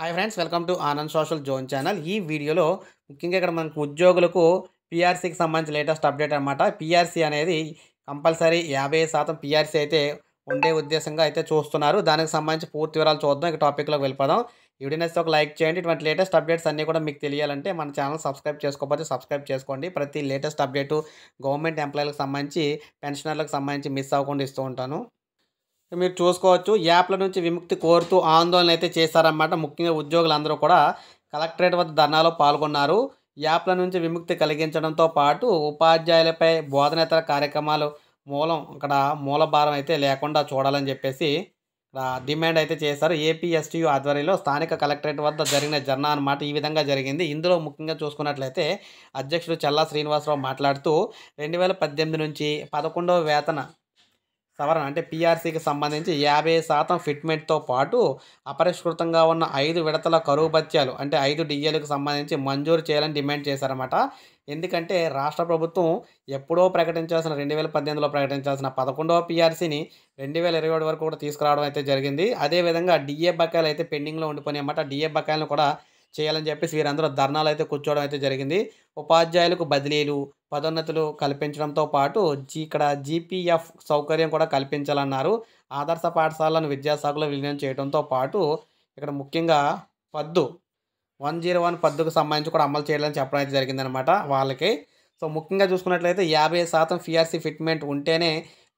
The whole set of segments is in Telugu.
hi friends welcome to Anand social zone channel ఈ వీడియోలో ముఖ్యంగా ఇక్కడ మనకు ఉద్యోగులకు పీఆర్సీకి సంబంధించి లేటెస్ట్ అప్డేట్ అనమాట పీఆర్సీ అనేది కంపల్సరీ యాభై శాతం పీఆర్సీ అయితే ఉండే ఉద్దేశంగా అయితే చూస్తున్నారు దానికి సంబంధించి పూర్తి వివరాలు చూద్దాం ఇక టాపిక్లోకి వెళ్ళిపోదాం వీడియోస్ ఒక లైక్ చేయండి ఇటువంటి లేటెస్ట్ అప్డేట్స్ అన్నీ కూడా మీకు తెలియాలంటే మన ఛానల్ సబ్స్క్రైబ్ చేసుకోకపోతే సబ్స్క్రైబ్ చేసుకోండి ప్రతి లేటెస్ట్ అప్డేటు గవర్నమెంట్ ఎంప్లాయీలకు సంబంధించి పెన్షనర్లకు సంబంధించి మిస్ అవ్వకుండా ఇస్తూ ఉంటాను మీరు చూసుకోవచ్చు యాప్ల నుంచి విముక్తి కోరుతూ ఆందోళన అయితే చేశారన్నమాట ముఖ్యంగా ఉద్యోగులందరూ కూడా కలెక్టరేట్ వద్ద ధర్నాలో పాల్గొన్నారు యాప్ల నుంచి విముక్తి కలిగించడంతో పాటు ఉపాధ్యాయులపై బోధనేతర కార్యక్రమాలు మూలం ఇక్కడ మూలభారం అయితే లేకుండా చూడాలని చెప్పేసి డిమాండ్ అయితే చేశారు ఏపీఎస్టీయు ఆధ్వర్యంలో స్థానిక కలెక్టరేట్ వద్ద జరిగిన ధర్నా అనమాట ఈ విధంగా జరిగింది ఇందులో ముఖ్యంగా చూసుకున్నట్లయితే అధ్యక్షుడు చల్లా శ్రీనివాసరావు మాట్లాడుతూ రెండు వేల పద్దెనిమిది నుంచి పదకొండవ వేతన సవరణ అంటే పీఆర్సీకి సంబంధించి యాభై శాతం ఫిట్మెంట్తో పాటు అపరిష్కృతంగా ఉన్న ఐదు విడతల కరువు పత్యాలు అంటే ఐదు డిఏలకు సంబంధించి మంజూరు చేయాలని డిమాండ్ చేశారన్నమాట ఎందుకంటే రాష్ట్ర ప్రభుత్వం ఎప్పుడో ప్రకటించాల్సిన రెండు వేల పద్దెనిమిదిలో ప్రకటించాల్సిన పదకొండవ పీఆర్సీని రెండు వేల ఇరవై ఒకటి వరకు కూడా తీసుకురావడం అయితే జరిగింది అదేవిధంగా డిఏ బకాయిలు అయితే పెండింగ్లో ఉండిపోయినాయి అన్నమాట డిఏ బకాయిలను కూడా చేయాలని చెప్పేసి వీరందరూ ధర్నాలు అయితే కూర్చోవడం అయితే జరిగింది ఉపాధ్యాయులకు బదిలీలు పదోన్నతులు కల్పించడంతో పాటు జీ ఇక్కడ జీపీఎఫ్ సౌకర్యం కూడా కల్పించాలన్నారు ఆదర్శ పాఠశాలను విద్యాశాఖలో విలీనం చేయడంతో పాటు ఇక్కడ ముఖ్యంగా పద్దు వన్ జీరో వన్ పద్దుకు సంబంధించి కూడా అమలు చేయాలని చెప్పడం అయితే జరిగిందనమాట వాళ్ళకి సో ముఖ్యంగా చూసుకున్నట్లయితే యాభై శాతం పిఆర్సీ ఫిట్మెంట్ ఉంటేనే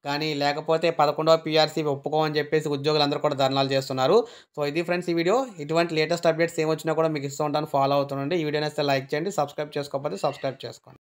కానీ లేకపోతే పదకొండవ పిఆర్సీ ఒప్పుకోమని చెప్పేసి ఉద్యోగులందరూ కూడా ధర్నాలు చేస్తున్నారు సో ఇది ఫ్రెండ్స్ ఈ వీడియో ఇటువంటి లేటెస్ట్ అప్డేట్స్ ఏమొచ్చినా కూడా మీకు ఇస్తూ ఉంటాను ఫాలో అవుతుండండి ఈ వీడియోని అయితే లైక్ చేయండి సబ్స్క్రైబ్ చేసుకోకపోతే సబ్స్క్రైబ్ చేసుకోండి